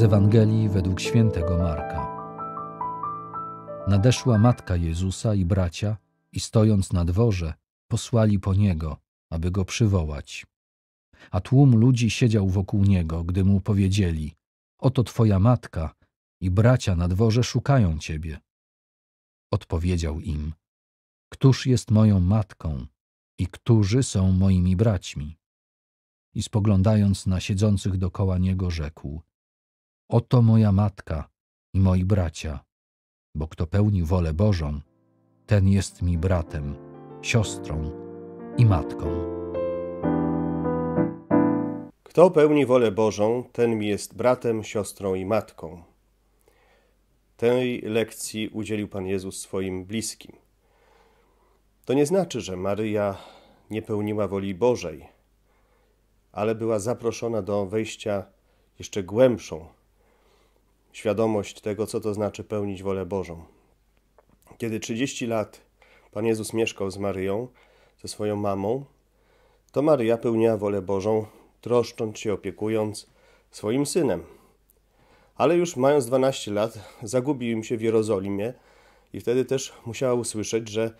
Z Ewangelii według świętego Marka. Nadeszła matka Jezusa i bracia, i stojąc na dworze, posłali po niego, aby go przywołać. A tłum ludzi siedział wokół niego, gdy mu powiedzieli: Oto twoja matka i bracia na dworze szukają ciebie. Odpowiedział im: Któż jest moją matką i którzy są moimi braćmi? I spoglądając na siedzących dokoła niego, rzekł: Oto moja matka i moi bracia, bo kto pełni wolę Bożą, ten jest mi bratem, siostrą i matką. Kto pełni wolę Bożą, ten mi jest bratem, siostrą i matką. Tej lekcji udzielił Pan Jezus swoim bliskim. To nie znaczy, że Maryja nie pełniła woli Bożej, ale była zaproszona do wejścia jeszcze głębszą świadomość tego, co to znaczy pełnić wolę Bożą. Kiedy 30 lat Pan Jezus mieszkał z Maryją, ze swoją mamą, to Maryja pełniła wolę Bożą, troszcząc się, opiekując swoim synem. Ale już mając 12 lat, zagubił im się w Jerozolimie i wtedy też musiała usłyszeć, że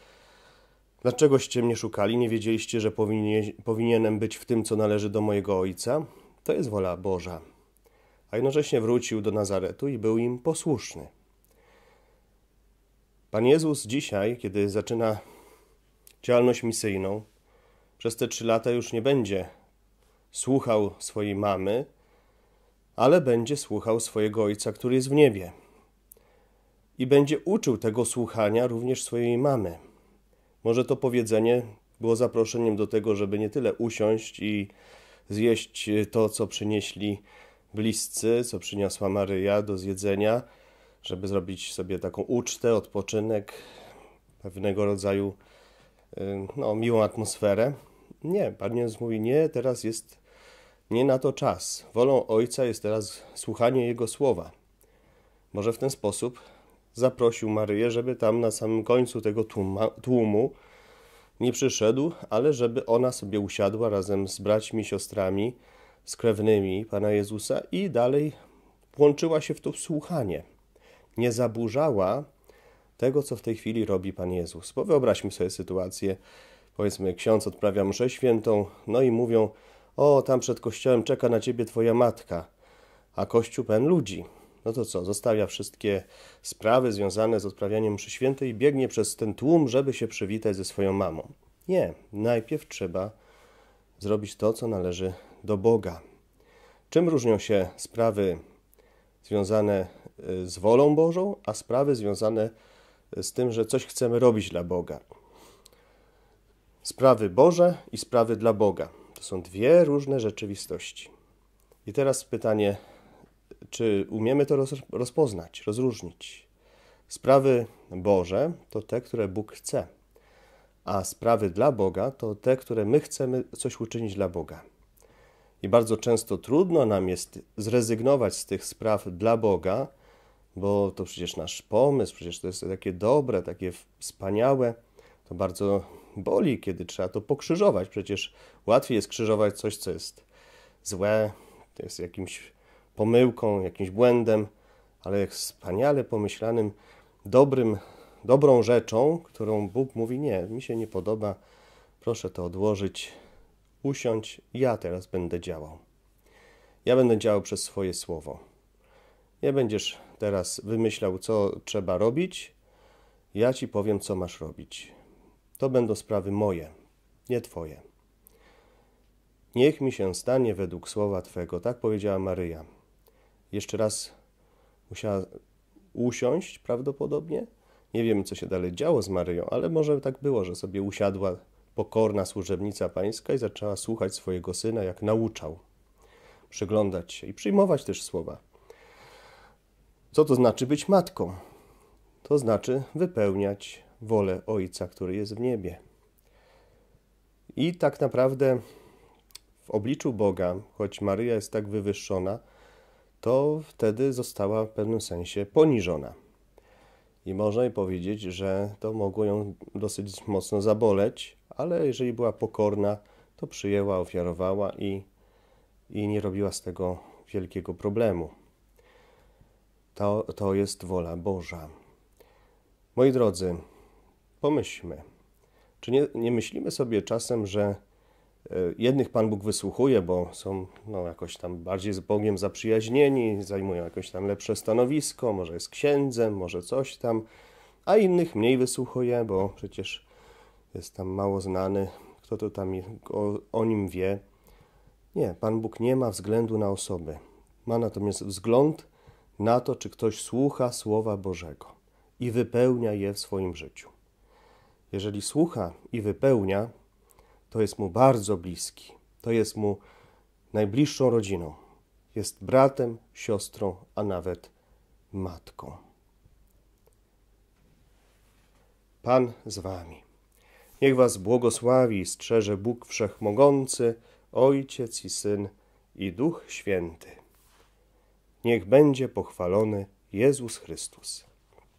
dlaczegoście mnie szukali, nie wiedzieliście, że powinienem być w tym, co należy do mojego ojca. To jest wola Boża a jednocześnie wrócił do Nazaretu i był im posłuszny. Pan Jezus dzisiaj, kiedy zaczyna działalność misyjną, przez te trzy lata już nie będzie słuchał swojej mamy, ale będzie słuchał swojego ojca, który jest w niebie. I będzie uczył tego słuchania również swojej mamy. Może to powiedzenie było zaproszeniem do tego, żeby nie tyle usiąść i zjeść to, co przynieśli bliscy, co przyniosła Maryja do zjedzenia, żeby zrobić sobie taką ucztę, odpoczynek, pewnego rodzaju y, no, miłą atmosferę. Nie, Pan Jezus mówi, nie, teraz jest nie na to czas. Wolą Ojca jest teraz słuchanie Jego słowa. Może w ten sposób zaprosił Maryję, żeby tam na samym końcu tego tłuma, tłumu nie przyszedł, ale żeby ona sobie usiadła razem z braćmi, siostrami, z krewnymi Pana Jezusa i dalej włączyła się w to słuchanie. Nie zaburzała tego, co w tej chwili robi Pan Jezus. Bo wyobraźmy sobie sytuację, powiedzmy, ksiądz odprawia mszę świętą, no i mówią, o, tam przed kościołem czeka na ciebie twoja matka, a kościół pełen ludzi. No to co, zostawia wszystkie sprawy związane z odprawianiem mszy świętej i biegnie przez ten tłum, żeby się przywitać ze swoją mamą. Nie, najpierw trzeba zrobić to, co należy do Boga. Czym różnią się sprawy związane y, z wolą Bożą, a sprawy związane y, z tym, że coś chcemy robić dla Boga? Sprawy Boże i sprawy dla Boga. To są dwie różne rzeczywistości. I teraz pytanie, czy umiemy to rozpoznać, rozróżnić? Sprawy Boże to te, które Bóg chce, a sprawy dla Boga to te, które my chcemy coś uczynić dla Boga. I bardzo często trudno nam jest zrezygnować z tych spraw dla Boga, bo to przecież nasz pomysł, przecież to jest takie dobre, takie wspaniałe. To bardzo boli, kiedy trzeba to pokrzyżować. Przecież łatwiej jest krzyżować coś, co jest złe, to jest jakimś pomyłką, jakimś błędem, ale jak wspaniale pomyślanym, dobrym, dobrą rzeczą, którą Bóg mówi: Nie, mi się nie podoba, proszę to odłożyć, Usiądź, ja teraz będę działał. Ja będę działał przez swoje słowo. Nie będziesz teraz wymyślał, co trzeba robić. Ja ci powiem, co masz robić. To będą sprawy moje, nie twoje. Niech mi się stanie według słowa Twego, tak powiedziała Maryja. Jeszcze raz musiała usiąść prawdopodobnie. Nie wiem, co się dalej działo z Maryją, ale może tak było, że sobie usiadła pokorna służebnica pańska i zaczęła słuchać swojego syna, jak nauczał, przyglądać się i przyjmować też słowa. Co to znaczy być matką? To znaczy wypełniać wolę Ojca, który jest w niebie. I tak naprawdę w obliczu Boga, choć Maryja jest tak wywyższona, to wtedy została w pewnym sensie poniżona. I można jej powiedzieć, że to mogło ją dosyć mocno zaboleć, ale jeżeli była pokorna, to przyjęła, ofiarowała i, i nie robiła z tego wielkiego problemu. To, to jest wola Boża. Moi drodzy, pomyślmy, czy nie, nie myślimy sobie czasem, że E, jednych Pan Bóg wysłuchuje, bo są no, jakoś tam bardziej z Bogiem zaprzyjaźnieni, zajmują jakoś tam lepsze stanowisko, może jest księdzem, może coś tam, a innych mniej wysłuchuje, bo przecież jest tam mało znany, kto to tam o, o nim wie. Nie, Pan Bóg nie ma względu na osoby. Ma natomiast wzgląd na to, czy ktoś słucha Słowa Bożego i wypełnia je w swoim życiu. Jeżeli słucha i wypełnia, to jest mu bardzo bliski, to jest mu najbliższą rodziną, jest bratem, siostrą, a nawet matką. Pan z wami. Niech was błogosławi i strzeże Bóg Wszechmogący, Ojciec i Syn i Duch Święty. Niech będzie pochwalony Jezus Chrystus.